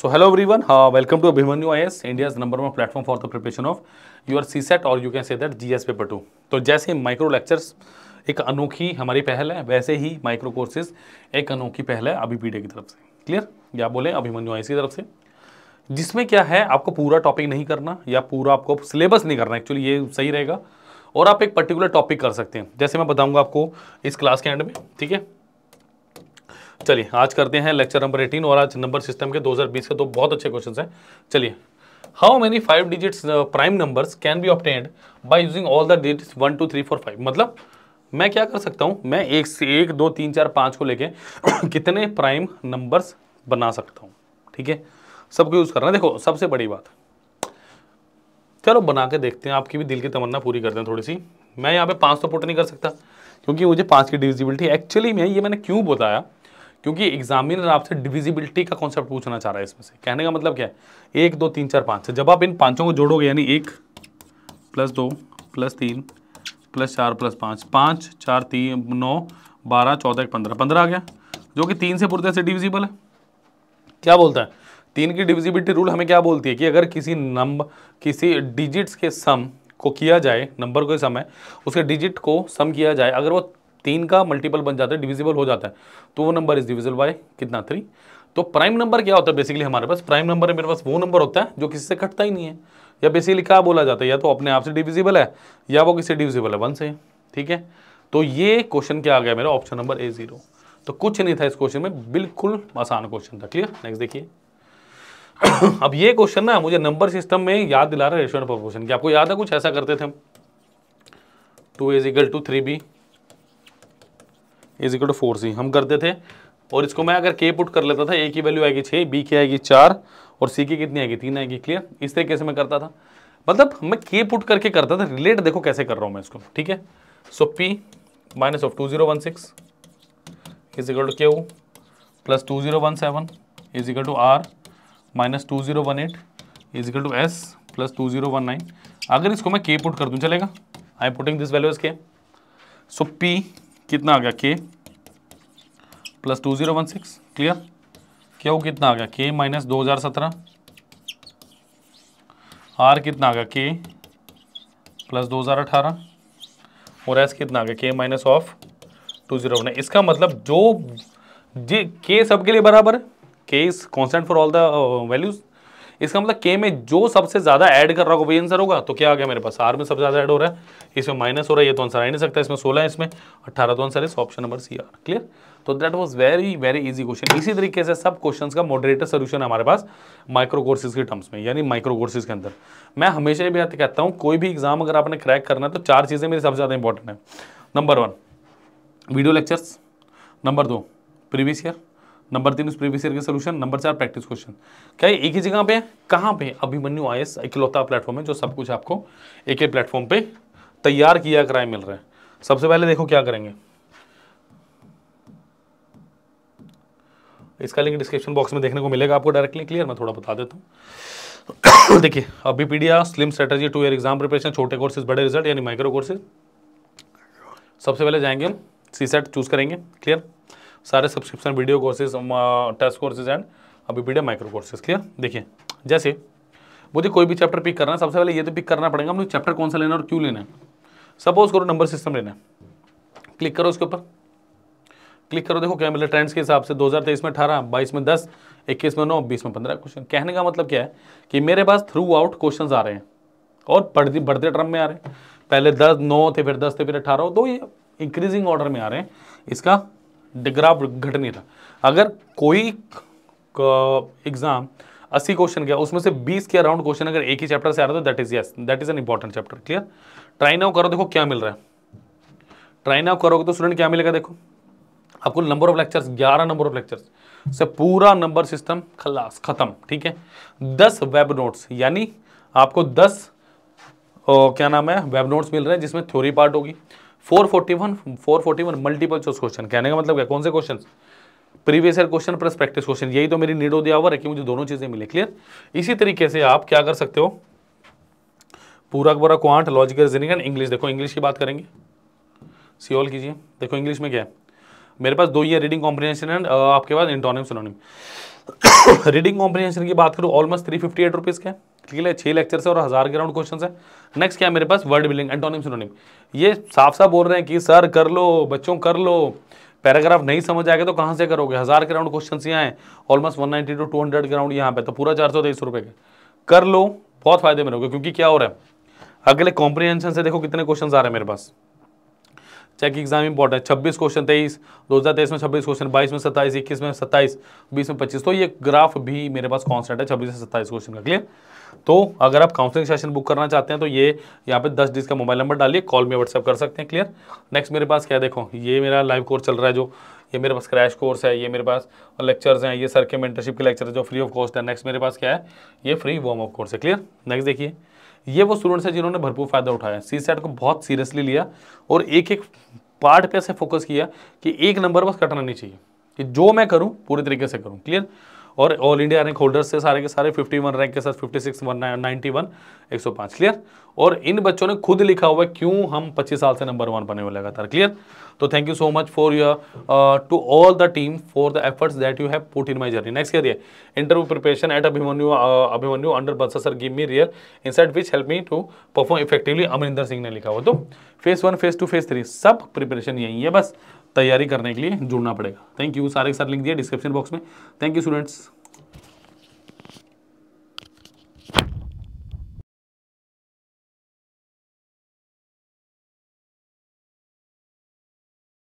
so hello So hello I S India is number one platform for the platform of U R C set और you can say that G S paper two तो जैसे micro lectures एक अनोखी हमारी पहल है वैसे ही micro courses एक अनोखी पहल है अभी पीडे की तरफ से क्लियर या बोले अभिमन्यु एस की तरफ से जिसमें क्या है आपको पूरा टॉपिक नहीं करना या पूरा आपको सिलेबस नहीं करना एक्चुअली ये सही रहेगा और आप एक पर्टिकुलर टॉपिक कर सकते हैं जैसे मैं बताऊंगा आपको इस क्लास के एंड में ठीक है चलिए आज करते हैं लेक्चर नंबर एटीन और आज नंबर सिस्टम के 2020 के दो बहुत अच्छे क्वेश्चन हैं चलिए how many five digits prime numbers can be obtained by using all the digits one two three four five मतलब मैं क्या कर सकता हूँ मैं एक से एक दो तीन चार पाँच को लेके कितने प्राइम नंबर्स बना सकता हूँ ठीक है सबको यूज़ करना देखो सबसे बड़ी बात चलो बना के देखते हैं आपकी भी दिल की तमन्ना पूरी करते हैं थोड़ी सी मैं यहाँ पे पाँच तो पुट नहीं कर सकता क्योंकि मुझे पाँच की डिविजिबिलिटी एक्चुअली में ये मैंने क्यों बताया क्योंकि एग्जामिनर आपसे डिविजिबिलिटी का कॉन्सेप्ट पूछना चाह रहा है इसमें से कहने का मतलब क्या है एक दो तीन चार पाँच जब आप इन पाँचों को जोड़ोगे यानी एक प्लस दो प्लस तीन प्लस चार प्लस पाँच पाँच चार तीन नौ बारह चौदह एक पंद्रह पंद्रह आ गया जो कि तीन से पूरी तरह से डिविजिबल है क्या बोलता है तीन की डिविजिबिलिटी रूल हमें क्या बोलती है कि अगर किसी नंबर किसी डिजिट्स के सम को किया जाए नंबर को सम है उसके डिजिट को सम किया जाए अगर वो तीन का मल्टीपल बन जाता है डिविजिबल हो जाता है तो वो नंबर इज डिविजिबल बाय कितना थ्री तो प्राइम नंबर क्या होता है बेसिकली हमारे पास प्राइम नंबर है मेरे पास वो नंबर होता है जो किसी से कटता ही नहीं है या बेसिकली क्या बोला जाता है या तो अपने आप से डिविजिबल है या वो किसी डिविजिबल है वन से ठीक है तो ये क्वेश्चन क्या आ गया मेरा ऑप्शन नंबर ए जीरो तो कुछ नहीं था इस क्वेश्चन में बिल्कुल आसान क्वेश्चन था क्लियर नेक्स्ट देखिए अब ये क्वेश्चन ना मुझे नंबर सिस्टम में याद दिला रहा है रेशियो एंड प्रोपोर्शन की आपको याद है कुछ ऐसा करते थे हम two is equal to three B is equal to four C हम करते थे और इसको मैं अगर के पुट कर लेता था ए की वैल्यू आएगी छः बी की आएगी चार और सी की कितनी आएगी तीन आएगी क्लियर इस तरीके से मैं करता था मतलब मैं के पुट करके करता था रिलेट देखो कैसे कर रहा हूँ मैं इसको ठीक है so P minus of two zero one six is equal to O plus two zero one seven is equal to R minus two zero one eight is equal to S plus two zero one nine अगर इसको मैं K put कर दूँ चलेगा I am putting this value is K so P कितना आ गया K plus two zero one six clear Q कितना आ गया के माइनस दो हज़ार सत्रह आर कितना आ गया के प्लस दो हज़ार अठारह और एस कितना आ गया K minus of two zero one इसका मतलब जो जे के सबके लिए बराबर है K is constant for all the values इसका मतलब के में जो सबसे ज़्यादा ऐड कर रहा होगा वही आंसर होगा तो क्या आ गया मेरे पास आर में सबसे ज़्यादा ऐड हो रहा है इसमें माइनस हो रहा है ये तो आंसर आ नहीं सकता इसमें सोलह है इसमें अट्ठारह तो answer is option number C are clear तो that was very very easy question इसी तरीके से सब क्वेश्चन का मॉडरेटर सोल्यूशन है हमारे पास माइक्रो कोर्सेज के टर्म्स में यानी माइक्रो कोर्सेज के अंदर मैं हमेशा ये भी कहता हूँ कोई भी एग्जाम अगर आपने क्रैक करना है तो चार चीज़ें मेरी सबसे ज़्यादा इंपॉर्टेंट है number one video lectures number दो प्रीवियस ईयर नंबर तीन उस प्रीवियस ईयर के सोल्यूशन नंबर चार प्रैक्टिस क्वेश्चन क्या ये एक ही जगह पे कहाँ पे अभिमन्यु आई इकलौता प्लेटफॉर्म है जो सब कुछ आपको एक ही प्लेटफॉर्म पे तैयार किया कराए मिल रहा है सबसे पहले देखो क्या करेंगे इसका लिंक डिस्क्रिप्शन बॉक्स में देखने को मिलेगा आपको डायरेक्टली क्लियर मैं थोड़ा बता देता हूँ देखिए अभी बीपीडिया slim strategy to year exam preparation छोटे कोर्सेज बड़े रिजल्ट यानी माइक्रो कोर्सेज सबसे पहले जाएंगे हम सी सेट चूज़ करेंगे क्लियर सारे subscription video courses test courses and अभी वीडियो माइक्रो कोर्सेज क्लियर देखिए जैसे मुझे कोई भी चैप्टर पिक करना है सबसे पहले ये तो पिक करना पड़ेगा मुझे चैप्टर कौन सा लेना है और क्यों लेना है सपोज करो नंबर सिस्टम लेना है क्लिक करो उसके ऊपर क्लिक करो देखो क्या मिले मतलब ट्रेंड्स के हिसाब से 2023 में 18, 22 में 10, 21 में 9, 20 में 15 क्वेश्चन कहने का मतलब क्या है कि मेरे पास थ्रू आउट क्वेश्चन आ रहे हैं और बढ़ते बढ़ते ट्रम में आ रहे हैं पहले दस नौ थे फिर दस थे फिर 18 दो ये इंक्रीजिंग ऑर्डर में आ रहे हैं इसका डिग्रा घट नहीं था अगर कोई एग्जाम अस्सी क्वेश्चन गया उसमें से बीस के अराउंड क्वेश्चन अगर एक ही चैप्टर से आ रहा था that is yes that is an important chapter clear try now करो देखो क्या मिल रहा है ट्राई नाउ करोगे तो स्टूडेंट क्या मिलेगा देखो आपको नंबर ऑफ लेक्चर्स ग्यारह नंबर ऑफ लेक्चर्स से पूरा नंबर सिस्टम खलास खत्म ठीक है दस वेब नोट्स यानी आपको दस ओ, क्या नाम है वेब नोट्स मिल रहे हैं जिसमें थ्योरी पार्ट होगी four forty one four forty one multiple choice question कहने का मतलब क्या कौन से question previous year question plus practice question यही तो मेरी नीड दिया हुआ है कि मुझे दोनों चीज़ें मिले क्लियर इसी तरीके से आप क्या कर सकते हो पूरा पूरा quant logical reasoning and English देखो इंग्लिश की बात करेंगे सी ऑल कीजिए देखो इंग्लिश में क्या है मेरे पास दो ही रीडिंग कॉम्प्रीहेंशन एंड आपके पास इंटोनिम सोनोनिम रीडिंग कॉम्प्रीहेंशन की बात करूँ almost three fifty eight rupees के ठीक है छः लेक्चर से और हज़ार के राउंड क्वेश्चन है नेक्स्ट क्या है मेरे पास वर्ड बिलिंग एंटोनिम सोनोनिम ये साफ साफ बोल रहे हैं कि सर कर लो बच्चों कर लो पैराग्राफ नहीं समझ आएगा तो कहाँ से करोगे हज़ार के राउंड क्वेश्चन यहाँ हैं almost one ninety two two hundred के राउंड यहाँ पे तो पूरा चार सौ तेईस रुपये के कर लो बहुत फायदे में रहोगे क्योंकि क्या हो रहा है अगले कॉम्प्रीहेंशन से देखो कितने क्वेश्चन आ रहे हैं मेरे पास चेक एग्जाम इंपॉर्टेंट छब्बीस क्वेश्चन तेईस दो हज़ार तेईस में छब्बीस क्वेश्चन बाईस में सत्ताईस इक्कीस में सत्ताईस बीस में पच्चीस तो ये ग्राफ भी मेरे पास कॉन्सेंट है छब्बीस से सत्ताईस क्वेश्चन का क्लियर तो अगर आप काउंसलिंग सेशन बुक करना चाहते हैं तो ये यहाँ पे दस डिज का मोबाइल नंबर डालिए कॉल में व्हाट्सअप कर सकते हैं क्लियर नेक्स्ट मेरे पास क्या देखो ये मेरा लाइव कोर्स चल रहा है जो ये मेरे पास क्रैश कोर्स है ये मेरे पास लेक्चर्स हैं ये सर के मेंटरशिप के लेक्चर जो फ्री ऑफ कॉस्ट है नेक्स्ट मेरे पास क्या है ये फ्री वॉर्म अप कोर्स है क्लियर नेक्स्ट देखिए ये वो स्टूडेंट्स हैं जिन्होंने भरपूर फ़ायदा उठाया सी सेट को बहुत सीरियसली लिया और एक एक पार्ट पे ऐसे फोकस किया कि एक नंबर बस कटना नहीं चाहिए कि जो मैं करूँ पूरी तरीके से करूँ क्लियर और ऑल इंडिया रैंक होल्डर्स से सारे के सारे 51 रैंक के साथ 56 191 105 क्लियर और इन बच्चों ने खुद लिखा हुआ है क्यों हम 25 साल से नंबर वन बने हुए लगातार क्लियर तो thank you so much for your to all the team for the efforts that you have put in my journey next करिए interview preparation at Abhimanyu Abhimanyu अंडर बस sir give me real insight which help me to perform effectively Amrinder Singh ने लिखा हुआ तो phase one phase two phase three सब preparation यही है बस तैयारी करने के लिए जुड़ना पड़ेगा थैंक यू सारे के साथ लिंक दिया डिस्क्रिप्शन बॉक्स में थैंक यू स्टूडेंट्स